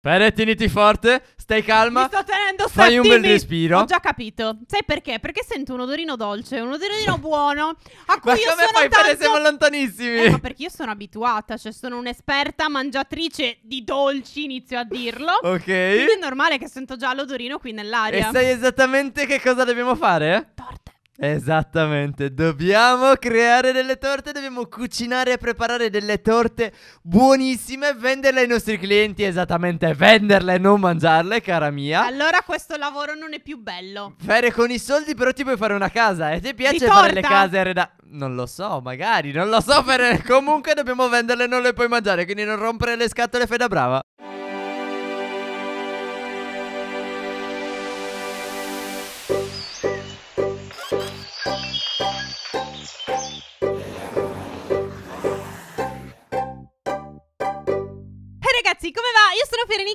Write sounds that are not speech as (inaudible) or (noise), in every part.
Fede, teniti forte, stai calma. Mi sto tenendo strettimi. Fai un bel respiro. Ho già capito. Sai perché? Perché sento un odorino dolce, un odorino (laughs) buono. A cui ma io come sono fai, tanto... Fede? Siamo lontanissimi. Eh, perché io sono abituata, cioè sono un'esperta mangiatrice di dolci, inizio a dirlo. (laughs) ok. Quindi è normale che sento già l'odorino qui nell'aria. E sai esattamente che cosa dobbiamo fare? Torta. Esattamente, dobbiamo creare delle torte, dobbiamo cucinare e preparare delle torte buonissime e venderle ai nostri clienti, esattamente venderle e non mangiarle, cara mia. Allora questo lavoro non è più bello. Fare con i soldi però ti puoi fare una casa e ti piace fare le case arredate. Non lo so, magari, non lo so, (laughs) per... comunque dobbiamo venderle e non le puoi mangiare, quindi non rompere le scatole, fai da brava.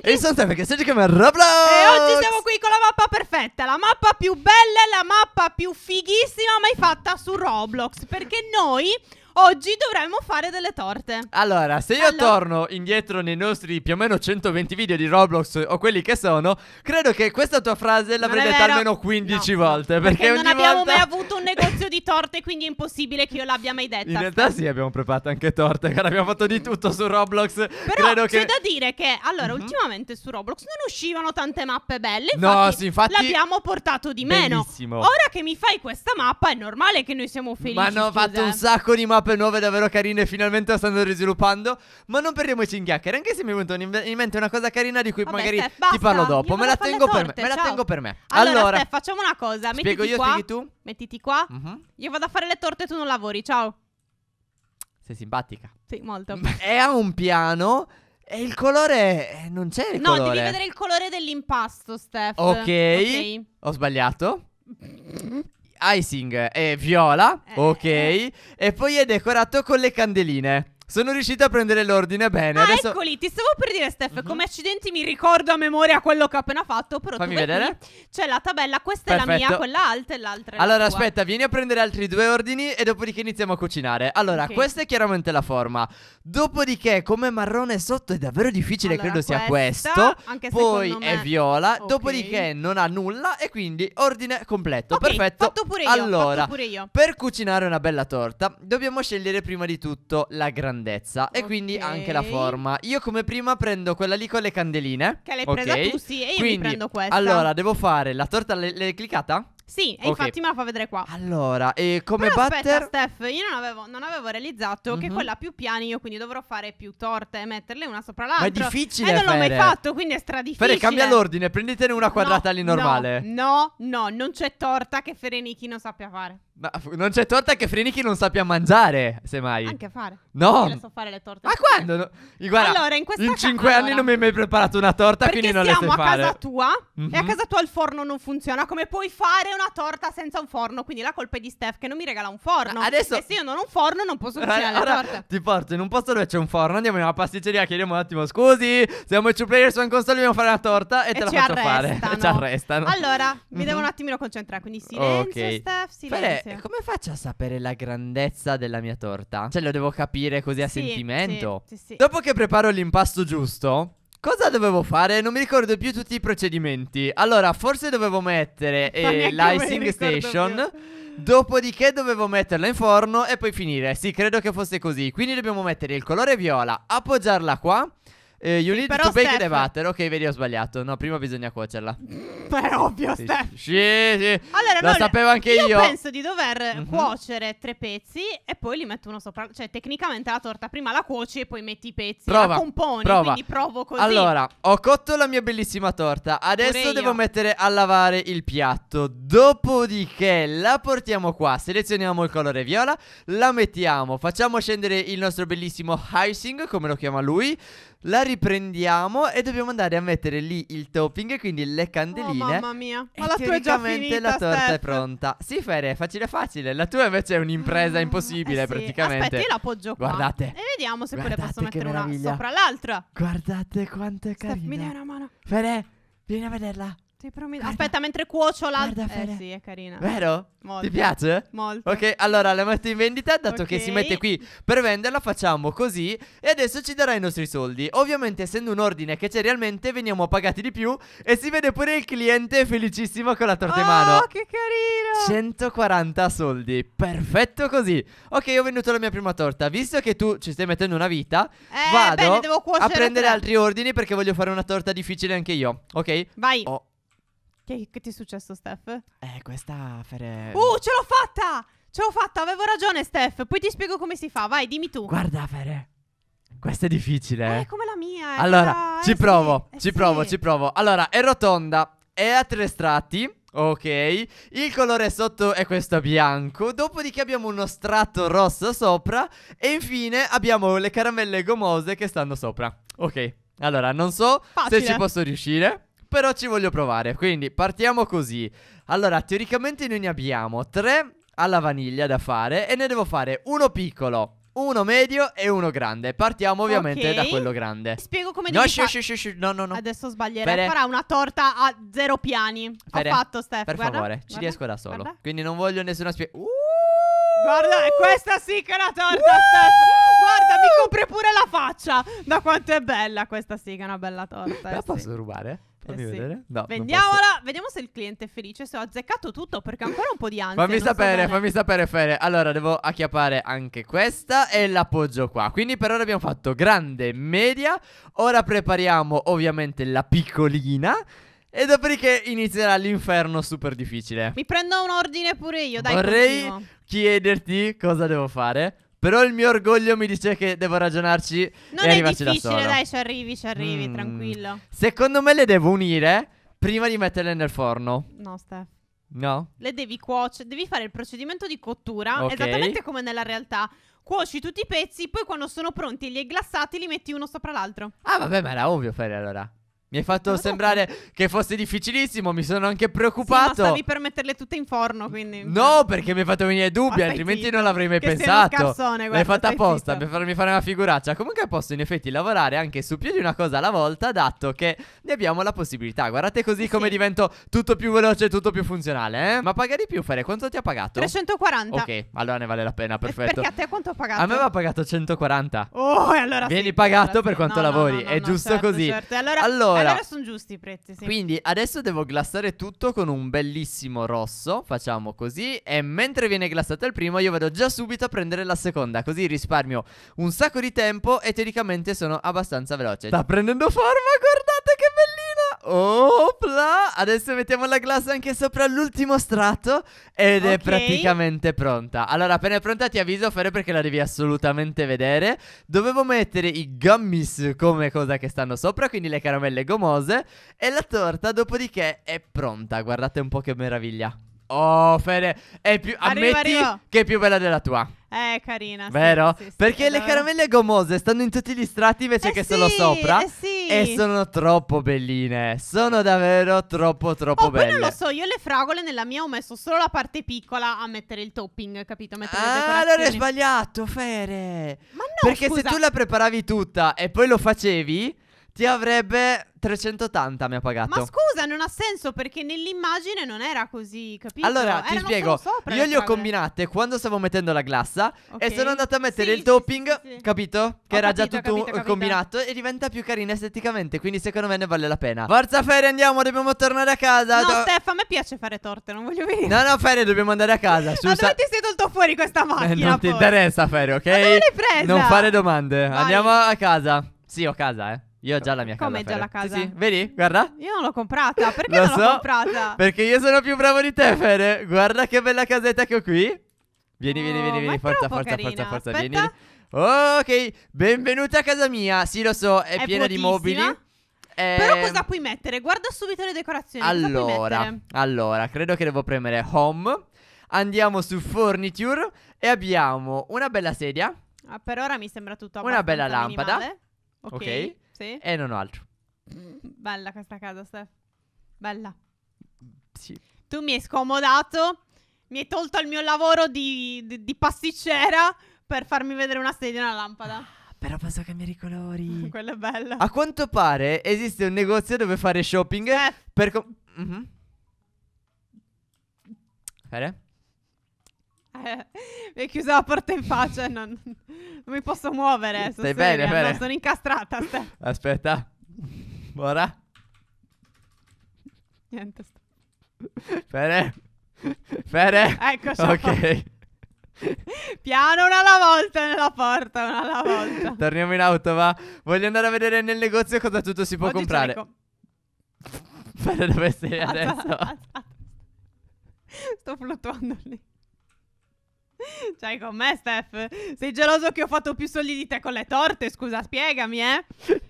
E il sottotitolo che si chiama Roblox E oggi siamo qui con la mappa perfetta La mappa più bella, la mappa più fighissima mai fatta su Roblox Perché noi oggi dovremmo fare delle torte. Allora, se io allora... torno indietro nei nostri più o meno 120 video di Roblox o quelli che sono, credo che questa tua frase l'avrei detta almeno 15 no. volte. Perché, perché non abbiamo volta... mai avuto un negozio di torte, quindi è impossibile che io l'abbia mai detta. In realtà sì, abbiamo preparato anche torte, cara, abbiamo fatto di tutto su Roblox. Però credo c'è che... da dire che, allora, uh mhm. -huh. ultimamente su Roblox non uscivano tante mappe belle. Infatti, no, sì, infatti... L'abbiamo portato di meno. Bellissimo. Ora che mi fai questa mappa è normale che noi siamo felici. Ma hanno fatto un eh. sacco di mappe map nuove davvero carine finalmente lo stanno risviluppando. Ma non perdiamoci in chiacchiere, anche se mi è venuta in mente una cosa carina di cui Vabbè, magari Steph, ti parlo dopo. Me la, tengo per me, me la tengo per me. Allora, allora Steph, facciamo una cosa. Mettiti spiego io, qua, spieghi tu. Mettiti qua. Uh mhm. -huh. Io vado a fare le torte e tu non lavori. Ciao. Sei simpatica. Sì, molto. (laughs) È a un piano. E il colore. Non c'è il no, colore. No, devi vedere il colore dell'impasto, Steph. Ok. Ho sbagliato. (laughs) icing è viola, eh, ok? Eh. E poi è decorato con le candeline. Sono riuscita a prendere l'ordine bene. Ah, Adesso... eccoli, ti stavo per dire, Steph, mm-hmm. come accidenti mi ricordo a memoria quello che ho appena fatto. Però Fammi vedere. Qui, c'è la tabella, questa Perfetto. è la mia, quella alta e l'altra. È allora, la aspetta, vieni a prendere altri due ordini e dopodiché iniziamo a cucinare. Allora, okay. questa è chiaramente la forma. Dopodiché, come marrone sotto è davvero difficile, allora, credo sia questo. Anche Poi me... è viola. Okay. Dopodiché non ha nulla e quindi ordine completo. Okay, Perfetto. Fatto pure io. Allora, pure io. per cucinare una bella torta, dobbiamo scegliere prima di tutto la grandezza grandezza e quindi anche la forma. Io come prima prendo quella lì con le candeline. Che l'hai presa ok? tu, sì, e io mi prendo questa. Allora, devo fare la torta, l'hai cliccata? Sì, e Ok. infatti me la fa vedere qua. Allora, e come Però batter... aspetta, Steph, io non avevo, non avevo realizzato che mhm. quella più piani, io quindi dovrò fare più torte e metterle una sopra l'altra. Ma è difficile, E eh, non l'ho mai fatto, quindi è stradifficile. Fede, cambia l'ordine, prenditene una quadrata lì normale. No, no, no, non c'è torta che Ferenichi non sappia fare. Ma non c'è torta che Frenichi non sappia mangiare, se mai. Anche a fare. No. Io so fare le torte. Ma quando? No? Guarda, allora, in, in cinque anni allora. non mi hai mai preparato una torta, Perché quindi non le sai fare. siamo a casa tua mm-hmm. e a mhm. casa tua il forno non funziona. Come puoi fare una torta senza un forno? Quindi la colpa è di Steph che non mi regala un forno. Ah, adesso... E se io non ho un forno non posso cucinare allora, la torta. Ti porto in un posto dove c'è un forno, andiamo in una pasticceria, chiediamo un attimo scusi, siamo il player su un console, dobbiamo fare una torta e, e te la faccio (laughs) arrestano. fare. ci arrestano. Allora, mi mm-hmm. devo un mhm. attimino concentrare, quindi silenzio okay. Steph, silenzio. Fede, cioè, come faccio a sapere la grandezza della mia torta? Cioè, lo devo capire così a sì, sentimento. Sì, sì, Dopo che preparo l'impasto giusto, Cosa dovevo fare? Non mi ricordo più tutti i procedimenti. Allora, forse dovevo mettere (laughs) eh, l'icing station. Più. Dopodiché dovevo metterla in forno e poi finire. Sì, credo che fosse così. Quindi dobbiamo mettere il colore viola, appoggiarla qua eh, you sì, need to bake Steph... the butter. Ok, vedi, ho sbagliato. No, prima bisogna cuocerla. (laughs) È ovvio, Steph. Sì, sì. Allora, lo no, sapevo anche io. Io penso di dover mm-hmm. cuocere tre pezzi e poi li metto uno sopra. Cioè, tecnicamente la torta prima la cuoci e poi metti i pezzi. Prova, la componi, prova. quindi provo così. Allora, ho cotto la mia bellissima torta. Adesso devo mettere a lavare il piatto. Dopodiché la portiamo qua, selezioniamo il colore viola, la mettiamo, facciamo scendere il nostro bellissimo icing, come lo chiama lui. La riprendiamo e dobbiamo andare a mettere lì il topping, quindi le candeline. Oh, mamma mia. Ma la tua è già finita, la torta Steph. è pronta. Sì, Fere, è facile facile. La tua invece è un'impresa ah, impossibile eh sì. praticamente. Aspetta, io la poggio qua. Guardate. E vediamo se Guardate poi le posso mettere meraviglia. una sopra l'altra. Guardate quanto è carina. Steph, mi dai una mano. Fere, vieni a vederla. Ti prometto. Aspetta, mentre cuocio la. Guarda, eh, sì, è carina. Vero? Molto. Ti piace? Molto. Ok, allora la metto in vendita, dato okay. che si mette qui per venderla, facciamo così. E adesso ci darà i nostri soldi. Ovviamente, essendo un ordine che c'è realmente, veniamo pagati di più. E si vede pure il cliente felicissimo con la torta oh, in mano. Oh, che carino! 140 soldi. Perfetto così. Ok, ho venduto la mia prima torta. Visto che tu ci stai mettendo una vita, eh, vado bene, a prendere altri ordini perché voglio fare una torta difficile anche io. Ok? Vai. Oh. Che, che ti è successo, Steph? Eh, questa fare... Uh, ce l'ho fatta! Ce l'ho fatta, avevo ragione, Steph. Poi ti spiego come si fa, vai, dimmi tu. Guarda, Fere. Questa è difficile. Eh, è eh. come la mia. Eh, allora, la... ci eh provo, sì, ci eh provo, ci provo. Allora, è rotonda, è a tre strati. Ok, il colore sotto è questo bianco, dopodiché abbiamo uno strato rosso sopra e infine abbiamo le caramelle gomose che stanno sopra. Ok, allora non so Facile. se ci posso riuscire però ci voglio provare. Quindi partiamo così. Allora, teoricamente noi ne abbiamo tre alla vaniglia da fare e ne devo fare uno piccolo. Uno medio e uno grande. Partiamo ovviamente okay. da quello grande. Spiego come no, devi fare. Sci, no, no, no. Adesso sbaglierei. Fere. Farà una torta a zero piani. Fere. Ho fatto, Steph. Per guarda. favore, ci riesco da solo. Guarda. Quindi non voglio nessuna spiegazione. Uh! Guarda, questa sì che è una torta, uh! Steph. Guarda, mi copre pure la faccia. Da quanto è bella questa, sì, che è una bella torta. La eh, posso rubare? Fammi eh sì. vedere. No, Vendiamola, vediamo se il cliente è felice. Se ho azzeccato tutto perché ancora un po' di ansia. fammi sapere, so fammi sapere, Fere. Allora, devo acchiappare anche questa e l'appoggio qua. Quindi per ora abbiamo fatto grande, media. Ora prepariamo ovviamente la piccolina. E dopodiché inizierà l'inferno super difficile. Mi prendo un ordine pure io, dai. Vorrei continuo. chiederti cosa devo fare. Però il mio orgoglio mi dice che devo ragionarci non e arrivarci da solo. Non è difficile, dai, ci arrivi, ci arrivi, mm. tranquillo. Secondo me le devo unire prima di metterle nel forno. No, Steph. No. Le devi cuocere, devi fare il procedimento di cottura, okay. esattamente come nella realtà. Cuoci tutti i pezzi, poi quando sono pronti e li hai glassati li metti uno sopra l'altro. Ah, vabbè, ma era ovvio fare allora. Mi hai fatto sembrare che fosse difficilissimo, mi sono anche preoccupato. Sì, ma stavi per metterle tutte in forno, quindi... No, perché mi hai fatto venire dubbi, ma altrimenti non l'avrei mai che pensato. Sei cazzone, guarda, L'hai fatta apposta per farmi fare una figuraccia. Comunque posso in effetti lavorare anche su più di una cosa alla volta, dato che ne abbiamo la possibilità. Guardate così eh come divento tutto più veloce, e tutto più funzionale, eh? Ma paga di più, Fere, quanto ti ha pagato? 340. Ok, allora ne vale la pena, eh, perfetto. Perché a te quanto ha pagato? A me aveva pagato 140. Oh, e allora Vieni sì, pagato allora per quanto no, lavori, no, no, è giusto certo, così. Certo. allora, allora allora, sono giusti i prezzi, sì. Quindi adesso devo glassare tutto con un bellissimo rosso, facciamo così, e mentre viene glassato il primo io vado già subito a prendere la seconda, così risparmio un sacco di tempo e teoricamente sono abbastanza veloce. Sta prendendo forma, guardate che bellissimo! opla, adesso mettiamo la glass anche sopra l'ultimo strato ed okay. è praticamente pronta. Allora, appena è pronta ti avviso Fere perché la devi assolutamente vedere. Dovevo mettere i gummies come cosa che stanno sopra, quindi le caramelle gomose e la torta, dopodiché è pronta. Guardate un po' che meraviglia. Oh, Fede, è più, ammetti arrivo. che è più bella della tua. Eh, carina. Vero? Sì, sì, Perché le caramelle gomose stanno in tutti gli strati invece eh che sono sopra. Eh sì. E sono troppo belline. Sono davvero troppo, troppo oh, belle. Poi non lo so, io le fragole nella mia ho messo solo la parte piccola a mettere il topping, capito? Mettere ah, allora è sbagliato, Fere. Ma no, Perché scusa. se tu la preparavi tutta e poi lo facevi ti avrebbe 380 mi ha pagato. Ma scusa, non ha senso perché nell'immagine non era così, capito? Allora, ti Erano spiego. Sopra Io le ho combinate quando stavo mettendo la glassa okay. e sono andata a mettere sì, il sì, topping, sì, capito? Ho che capito, era già tutto capito, capito. combinato e diventa più carina esteticamente, quindi secondo me ne vale la pena. Forza Fere, andiamo, dobbiamo tornare a casa. No, Do- Steph, a me piace fare torte, non voglio venire. No, no, Fere, dobbiamo andare a casa. Su, Ma dove ti sei tolto fuori questa eh, macchina? Eh, non poi. ti interessa, Fere, ok? Ma dove l'hai presa? Non fare domande. Vai. Andiamo a casa. Sì, ho casa, eh. Io ho già la mia casa. Come già la casa? Sì, sì, vedi, guarda. Io non l'ho comprata. Perché non so, l'ho comprata? Perché io sono più bravo di te, Fere. Guarda che bella casetta che ho qui. Vieni, oh, vieni, vieni, vieni. Forza, forza, forza, forza, forza. Vieni. Ok, benvenuta a casa mia. Sì, lo so, è, è piena vuotissima. di mobili. Eh, Però cosa puoi mettere? Guarda subito le decorazioni. Allora, allora, credo che devo premere home. Andiamo su furniture e abbiamo una bella sedia. Ah, per ora mi sembra tutto Una bella lampada. Minimale. Ok. okay. Sì. E eh, non ho altro. Bella questa casa, Steph. Bella. Sì. Tu mi hai scomodato, mi hai tolto il mio lavoro di, di, di pasticcera per farmi vedere una sedia e una lampada. Ah, però posso cambiare i colori. (laughs) Quello è bello. A quanto pare esiste un negozio dove fare shopping Steph. per... Com- mm-hmm. Fere? (laughs) mi hai chiuso la porta in faccia, non, non mi posso muovere. Stai sono bene, bene. No, sono incastrata. Stai. Aspetta, ora. Niente. Sto. Fede, Fede. Ecco, Ok. (laughs) Piano una alla volta nella porta, una alla volta. Torniamo in auto, va. Voglio andare a vedere nel negozio cosa tutto si può Oggi comprare. Co- dove sei adesso? Sto fluttuando lì. C'hai (laughs) con me, Steph, sei geloso che ho fatto più soldi di te con le torte? Scusa, spiegami, eh?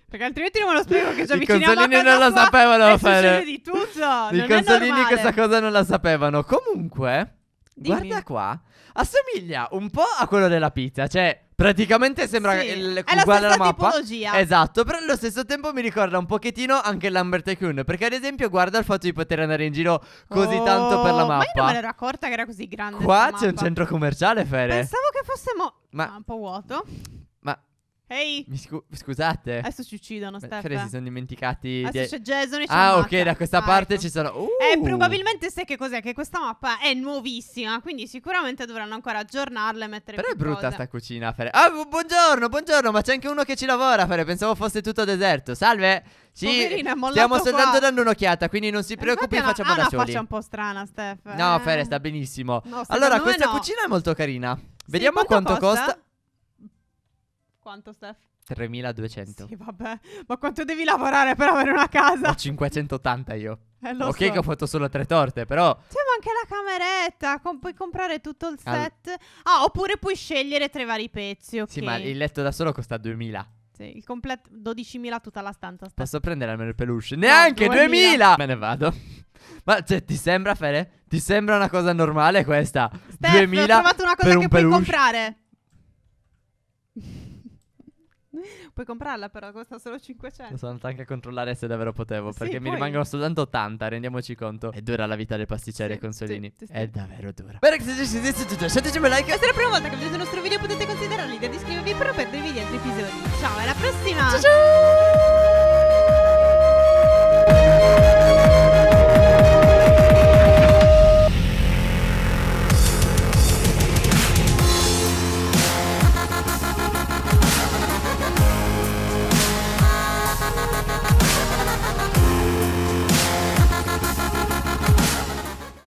Perché altrimenti non me lo spiego che ci avviciniamo I consolini non lo sapevano fare. di tutto. I consolini questa cosa non la sapevano. Comunque, Dimmi. guarda qua, assomiglia un po' a quello della pizza, cioè Praticamente sembra sì. il, è uguale alla mappa. Tipologia. Esatto, però allo stesso tempo mi ricorda un pochettino anche Lambert Tycoon. Perché ad esempio guarda il fatto di poter andare in giro così oh, tanto per la mappa. Ma io non me l'ero accorta che era così grande. Qua c'è un centro commerciale, Fere. Pensavo che fosse mo- ma... Ah, un po' vuoto. Ehi! Hey. Scu- scusate. Adesso ci uccidono, Stefano. si sono dimenticati. Adesso di... c'è Jason e c'è Ah, ok, da questa Vai, parte ci sono. Uh. Eh, probabilmente sai che cos'è? Che questa mappa è nuovissima. Quindi sicuramente dovranno ancora aggiornarla e mettere. Però è brutta cose. sta cucina. Fare... Ah, bu- buongiorno, buongiorno. Ma c'è anche uno che ci lavora. Fare. Pensavo fosse tutto deserto. Salve. Ci Poverina, stiamo soltanto qua. dando un'occhiata, quindi non si preoccupi, Infatti, facciamo da soli. Ma faccia un po' strana, Steph. No, eh. Fere, sta benissimo. No, allora, questa no. cucina è molto carina. Vediamo quanto, quanto costa? costa. Quanto, Steph? 3200. Sì, vabbè. Ma quanto devi lavorare per avere una casa? Ho 580 io. Eh, lo ok so. che ho fatto solo tre torte, però... Cioè, ma anche la cameretta, con- puoi comprare tutto il set. Al... Ah, oppure puoi scegliere tra i vari pezzi, ok. Sì, ma il letto da solo costa 2000. Sì, il completo 12.000 tutta la stanza. Steph. Posso prendere almeno il peluche? Neanche no, 2000! 2000! Me ne vado. (laughs) Ma cioè, ti sembra, Fede? Ti sembra una cosa normale questa? Steph, 2000 ho trovato una cosa che un puoi peluche. comprare. (laughs) Puoi comprarla però, costa solo 500. Sono andata anche a controllare se davvero potevo, sì, perché poi... mi rimangono soltanto 80, rendiamoci conto. È dura la vita del pasticcere sì, Consolini. Sì, sì, è davvero dura. Bene, lasciateci un like. Se è la prima volta che vedete il nostro video potete considerare l'idea di iscrivervi per non perdervi gli altri episodi. Ciao, alla prossima! Ciao ciao!